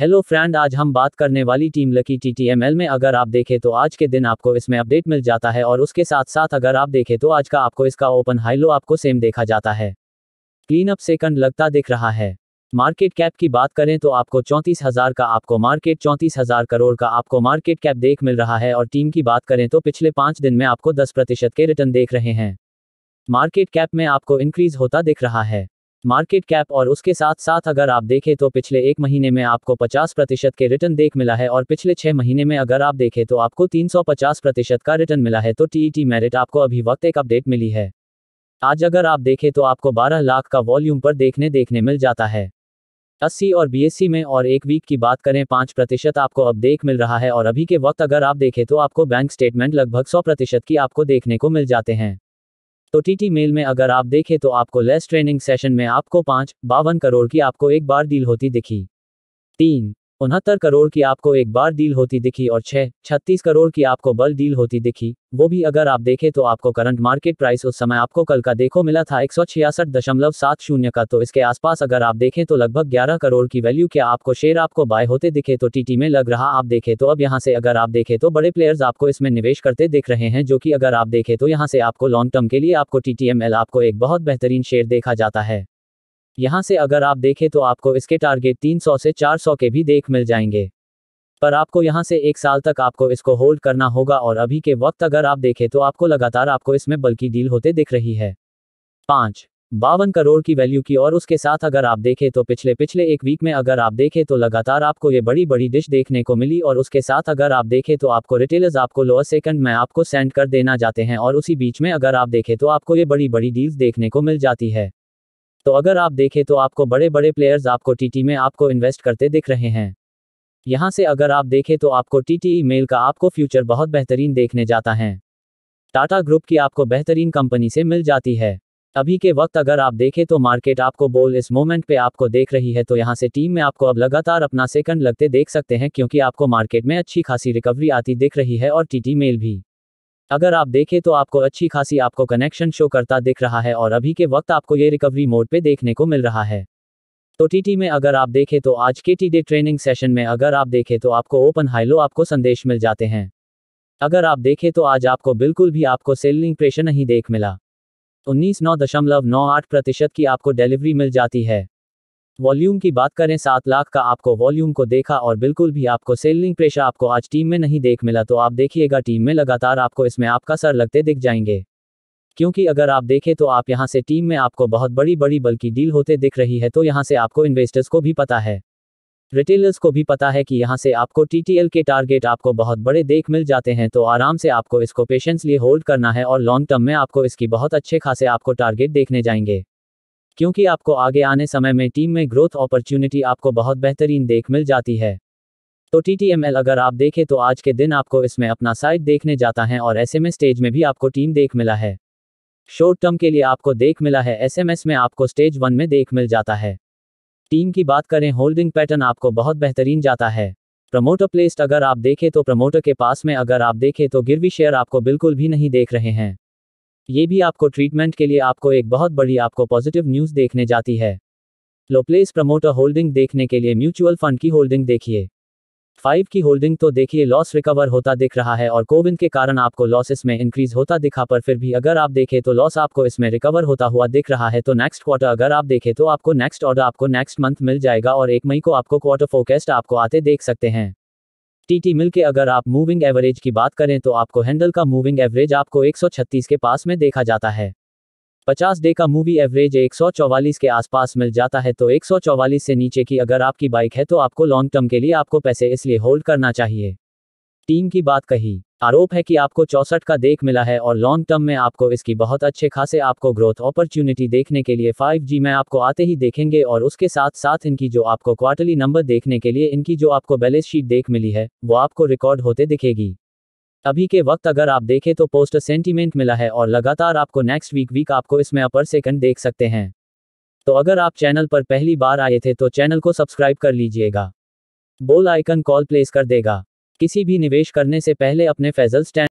hello friend आज हम बात करने वाली team lucky T T M L में अगर आप देखें तो आज के दिन आपको इसमें अपडेट मिल जाता है और उसके साथ साथ अगर आप देखें तो आज का आपको इसका ओपन हाईलो आपको सेम देखा जाता है क्लीन अप सेकंड लगता दिख रहा है मार्केट कैप की बात करें तो आपको चौंतीस हजार का आपको मार्केट चौंतीस हजार करोड़ का आपको मार्केट कैप देख मिल रहा है और टीम की बात करें तो पिछले पाँच दिन में आपको दस प्रतिशत के रिटर्न देख रहे हैं मार्केट कैप में आपको इंक्रीज होता दिख रहा है मार्केट कैप और उसके साथ साथ अगर आप देखें तो पिछले एक महीने में आपको 50 प्रतिशत के रिटर्न देख मिला है और पिछले छह महीने में अगर आप देखें तो आपको 350 प्रतिशत का रिटर्न मिला है तो टीईटी मेरिट आपको अभी वक्त एक अपडेट मिली है आज अगर आप देखें तो आपको 12 लाख का वॉल्यूम पर देखने देखने मिल जाता है अस्सी और बी में और एक वीक की बात करें पाँच प्रतिशत आपको अब देख मिल रहा है और अभी के वक्त अगर आप देखें तो आपको बैंक स्टेटमेंट लगभग सौ प्रतिशत की आपको देखने को मिल जाते हैं तो टीटी मेल में अगर आप देखें तो आपको लेस ट्रेनिंग सेशन में आपको पाँच बावन करोड़ की आपको एक बार डील होती दिखी तीन उनहत्तर करोड़ की आपको एक बार डील होती दिखी और छह छत्तीस करोड़ की आपको बल डील होती दिखी वो भी अगर आप देखें तो आपको करंट मार्केट प्राइस उस समय आपको कल का देखो मिला था एक का तो इसके आसपास अगर आप देखें तो लगभग ग्यारह करोड़ की वैल्यू क्या आपको शेयर आपको बाय होते दिखे तो टीटी में लग रहा आप देखें तो अब यहाँ से अगर आप देखें तो बड़े प्लेयर्स आपको इसमें निवेश करते दिख रहे हैं जो की अगर आप देखें तो यहाँ से आपको लॉन्ग टर्म के लिए आपको टीटीएमएल आपको एक बहुत बेहतरीन शेयर देखा जाता है यहाँ से अगर आप देखें तो आपको इसके टारगेट 300 से 400 के भी देख मिल जाएंगे पर आपको यहाँ से एक साल तक आपको इसको होल्ड करना होगा और अभी के वक्त अगर आप देखें तो आपको लगातार आपको इसमें बल्कि डील होते दिख रही है पाँच बावन करोड़ की वैल्यू की और उसके साथ अगर आप देखें तो पिछले पिछले एक वीक में अगर आप देखें तो लगातार आपको ये बड़ी बड़ी डिश देखने को मिली और उसके साथ अगर आप देखें तो आपको रिटेलर्स आपको लोअर सेकंड में आपको सेंड कर देना चाहते हैं और उसी बीच में अगर आप देखें तो आपको ये बड़ी बड़ी डील्स देखने को मिल जाती है तो अगर आप देखें तो आपको बड़े बड़े प्लेयर्स आपको टीटी में आपको इन्वेस्ट करते दिख रहे हैं यहाँ से अगर आप देखें तो आपको टीटी मेल का आपको फ्यूचर बहुत बेहतरीन देखने जाता है टाटा ग्रुप की आपको बेहतरीन कंपनी से मिल जाती है अभी के वक्त अगर आप देखें तो मार्केट आपको बोल इस मोमेंट पे आपको देख रही है तो यहाँ से टीम में आपको अब लगातार अपना सेकंड लगते देख सकते हैं क्योंकि आपको मार्केट में अच्छी खासी रिकवरी आती दिख रही है और टीटी मेल भी अगर आप देखें तो आपको अच्छी खासी आपको कनेक्शन शो करता दिख रहा है और अभी के वक्त आपको ये रिकवरी मोड पे देखने को मिल रहा है तो टीटी में अगर आप देखें तो आज के टी डे ट्रेनिंग सेशन में अगर आप देखें तो आपको ओपन हाइलो आपको संदेश मिल जाते हैं अगर आप देखें तो आज आपको बिल्कुल भी आपको सेलिंग प्रेशर नहीं देख मिला उन्नीस नौ दशमलव नौ आठ प्रतिशत की आपको डिलीवरी मिल जाती है वॉल्यूम की बात करें सात लाख का आपको वॉल्यूम को देखा और बिल्कुल भी आपको सेलिंग प्रेशर आपको आज टीम में नहीं देख मिला तो आप देखिएगा टीम में लगातार आपको इसमें आपका सर लगते दिख जाएंगे क्योंकि अगर आप देखें तो आप यहां से टीम में आपको बहुत बड़ी बड़ी बल्कि डील होते दिख रही है तो यहां से आपको इन्वेस्टर्स को भी पता है रिटेलर्स को भी पता है कि यहां से आपको टीटीएल के टारगेट आपको बहुत बड़े देख मिल जाते हैं तो आराम से आपको इसको पेशेंसली होल्ड करना है और लॉन्ग टर्म में आपको इसकी बहुत अच्छे खासे आपको टारगेट देखने जाएंगे क्योंकि आपको आगे आने समय में टीम में ग्रोथ अपॉर्चुनिटी आपको बहुत बेहतरीन देख मिल जाती है तो टी अगर आप देखें तो आज के दिन आपको इसमें अपना साइड देखने जाता है और ऐसे में स्टेज में भी आपको टीम देख मिला है शॉर्ट टर्म के लिए आपको देख मिला है एसएमएस में आपको स्टेज वन में देख मिल जाता है टीम की बात करें होल्डिंग पैटर्न आपको बहुत बेहतरीन जाता है प्रमोटर प्लेस्ड अगर आप देखें तो प्रमोटर के पास में अगर आप देखें तो गिरवी शेयर आपको बिल्कुल भी नहीं देख रहे हैं ये भी आपको ट्रीटमेंट के लिए आपको एक बहुत बड़ी आपको पॉजिटिव न्यूज देखने जाती है लोप्लेस प्रमोटर होल्डिंग देखने के लिए म्यूचुअल फंड की होल्डिंग देखिए फाइव की होल्डिंग तो देखिए लॉस रिकवर होता दिख रहा है और कोविन के कारण आपको लॉसेस में इंक्रीज होता दिखा पर फिर भी अगर आप देखें तो लॉस आपको इसमें रिकवर होता हुआ दिख रहा है तो नेक्स्ट क्वार्टर अगर आप देखें तो आपको नेक्स्ट ऑर्डर आपको नेक्स्ट मंथ मिल जाएगा और एक मई को आपको क्वार्टर फोकेस्ट आपको आते देख सकते हैं टीटी मिल के अगर आप मूविंग एवरेज की बात करें तो आपको हैंडल का मूविंग एवरेज आपको 136 के पास में देखा जाता है 50 डे का मूवी एवरेज 144 के आसपास मिल जाता है तो 144 से नीचे की अगर आपकी बाइक है तो आपको लॉन्ग टर्म के लिए आपको पैसे इसलिए होल्ड करना चाहिए टीम की बात कही आरोप है कि आपको चौसठ का देख मिला है और लॉन्ग टर्म में आपको इसकी बहुत अच्छे खासे आपको ग्रोथ अपॉर्चुनिटी देखने के लिए 5G में आपको आते ही देखेंगे और उसके साथ साथ इनकी जो आपको क्वार्टरली नंबर देखने के लिए इनकी जो आपको बैलेंस शीट देख मिली है वो आपको रिकॉर्ड होते दिखेगी अभी के वक्त अगर आप देखें तो पोस्टर सेंटीमेंट मिला है और लगातार आपको नेक्स्ट वीक वीक आपको इसमें अपर सेकंड देख सकते हैं तो अगर आप चैनल पर पहली बार आए थे तो चैनल को सब्सक्राइब कर लीजिएगा बोल आइकन कॉल प्लेस कर देगा किसी भी निवेश करने से पहले अपने फैजल स्टैंड